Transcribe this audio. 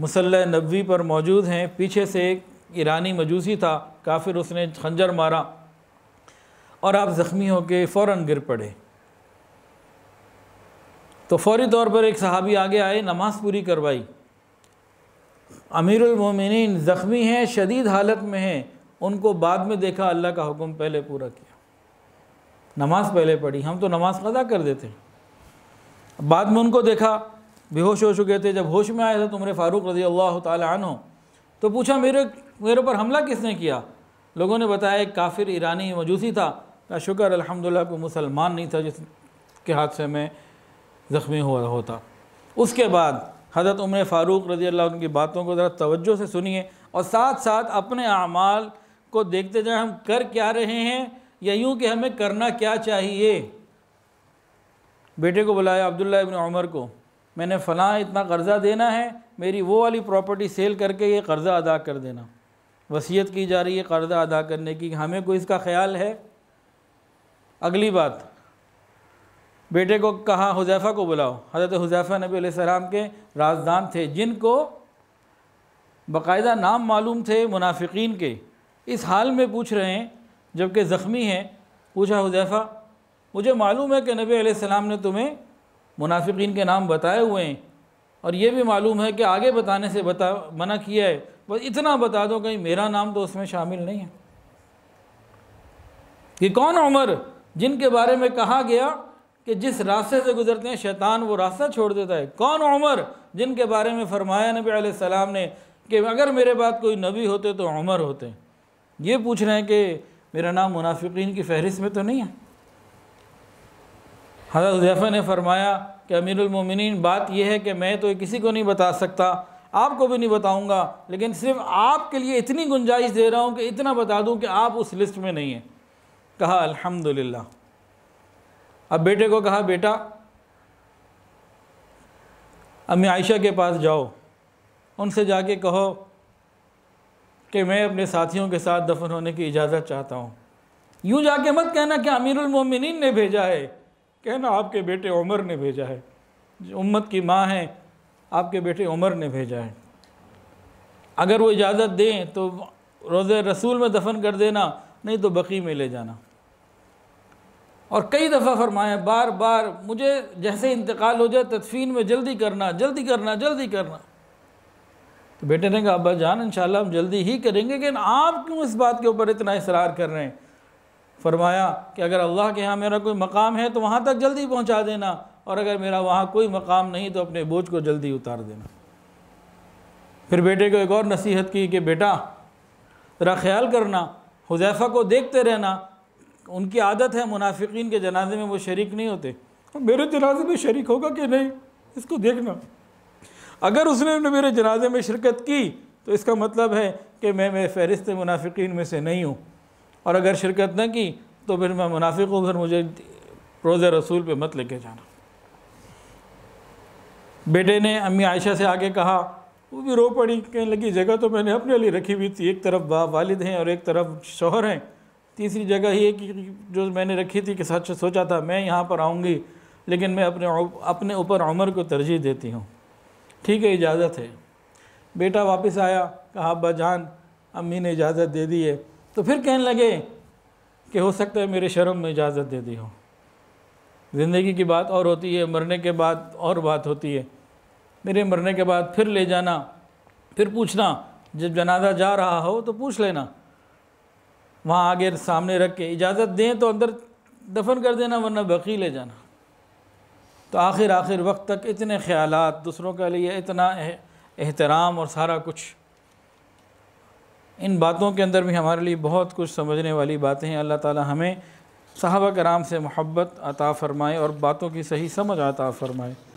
मुसल नबी पर मौजूद हैं पीछे से एक ईरानी मजूसी था काफिर उसने खंजर मारा और आप ज़ख्मी होकर फ़ौर गिर पड़े तो फौरी तौर पर एक सहाबी आगे आए नमाज पूरी करवाई अमीरमिन ज़ख्मी हैं शदीद हालत में हैं उनको बाद में देखा अल्लाह का हुक्म पहले पूरा किया नमाज पहले पढ़ी हम तो नमाज अदा कर देते बाद में उनको देखा बेहोश हो चुके थे जब होश में आए थे तो उम्र फ़ारूक रजी अल्लाह तु तो पूछा मेरे मेरे ऊपर हमला किसने किया लोगों ने बताया एक काफिर ईरानी मजूसी था का शुक्र अलहमदिल्ला को मुसलमान नहीं था जिसके हाथ से मैं ज़ख्मी हो रहा होता उसके बाद हज़रत उम्र फ़ारूक रजी अल्लाह की बातों को ज़रा तवज्जो से सुनिए और साथ साथ अपने अमाल को देखते जाए हम कर क्या रहे हैं या यूँ कि हमें करना क्या चाहिए बेटे को बुलाया अब्दुल्ला इबन उमर को मैंने फ़लाँ इतना कर्ज़ा देना है मेरी वो वाली प्रॉपर्टी सेल करके ये कर्ज़ा अदा कर देना वसीयत की जा रही है कर्ज़ा अदा करने की हमें कोई इसका ख्याल है अगली बात बेटे को कहा हुजैफ़ा को बुलाओ हज़रत हुजैफ़ा नबी सलाम के राजदान थे जिनको बाकायदा नाम मालूम थे मुनाफिकीन के इस हाल में पूछ रहे हैं जबकि ज़ख्मी हैं पूछा हुजैफ़ा मुझे मालूम है कि नबी सलाम ने तुम्हें मुनाफिकीन के नाम बताए हुए हैं और ये भी मालूम है कि आगे बताने से बता मना किया है बस इतना बता दो कहीं मेरा नाम तो उसमें शामिल नहीं है कि कौन उमर जिनके बारे में कहा गया कि जिस रास्ते से गुजरते हैं शैतान वो रास्ता छोड़ देता है कौन उमर जिनके बारे में फरमाया नबी सलाम ने कि अगर मेरे बाद कोई नबी होते तो उमर होते ये पूछ रहे हैं कि मेरा नाम मुनाफिकीन की फहरिस्त में तो नहीं है हज़रत हुजैफ़ा ने फरमाया कि अमीरमिन बात यह है कि मैं तो किसी को नहीं बता सकता आपको भी नहीं बताऊंगा लेकिन सिर्फ आपके लिए इतनी गुंजाइश दे रहा हूँ कि इतना बता दूँ कि आप उस लिस्ट में नहीं हैं कहा अल्हम्दुलिल्लाह अब बेटे को कहा बेटा अम्मी आयशा के पास जाओ उनसे जाके कहो कि मैं अपने साथियों के साथ दफन होने की इजाज़त चाहता हूँ यूँ जाके मत कहना कि अमीरमिन ने भेजा है कहना आपके बेटे उमर ने भेजा है जो उम्मत की माँ है आपके बेटे उमर ने भेजा है अगर वो इजाज़त दें तो रोज़ रसूल में दफन कर देना नहीं तो बकी में ले जाना और कई दफ़ा फरमाया बार बार मुझे जैसे इंतकाल हो जाए तदफीन में जल्दी करना जल्दी करना जल्दी करना तो बेटे ने कहा अब्बा जान इन हम जल्दी ही करेंगे लेकिन आप क्यों इस बात के ऊपर इतना इसरार कर रहे हैं फरमाया कि अगर अल्लाह के यहाँ मेरा कोई मकाम है तो वहाँ तक जल्दी पहुँचा देना और अगर मेरा वहाँ कोई मकाम नहीं तो अपने बोझ को जल्दी उतार देना फिर बेटे को एक और नसीहत की कि बेटा ज़रा ख्याल करना हुजैफा को देखते रहना उनकी आदत है मुनाफिकीन के जनाजे में वो शरीक नहीं होते मेरे जनाजे में शरीक होगा कि नहीं इसको देखना अगर उसने मेरे जनाजे में शिरकत की तो इसका मतलब है कि मैं मैं फहरिस्त मुनाफिकीन में से नहीं हूँ और अगर शिरकत न की तो फिर मैं मुनाफिक हूँ फिर मुझे रोज़ रसूल पे मत लेके जाना बेटे ने अम्मी आयशा से आगे कहा वो भी रो पड़ी कहने लगी जगह तो मैंने अपने लिए रखी हुई थी एक तरफ बाप वालिद हैं और एक तरफ शोहर हैं तीसरी जगह ये कि जो मैंने रखी थी कि सच सोचा था मैं यहाँ पर आऊँगी लेकिन मैं अपने अपने ऊपर उमर को तरजीह देती हूँ ठीक है इजाज़त है बेटा वापस आया कहा अब्बा जान अम्मी ने इजाज़त दे दी है तो फिर कहने लगे कि हो सकता है मेरे शर्म में इजाज़त दे दी हो ज़िंदगी की बात और होती है मरने के बाद और बात होती है मेरे मरने के बाद फिर ले जाना फिर पूछना जब जनाजा जा रहा हो तो पूछ लेना वहाँ आगे सामने रख के इजाज़त दें तो अंदर दफन कर देना वरना बकी ले जाना तो आखिर आखिर वक्त तक इतने ख्याल दूसरों के लिए इतना एहतराम और सारा कुछ इन बातों के अंदर भी हमारे लिए बहुत कुछ समझने वाली बातें हैं अल्लाह ताला हमें सहाबा कराम से मोहब्बत अता फ़रमाए और बातों की सही समझ अता फ़रमाए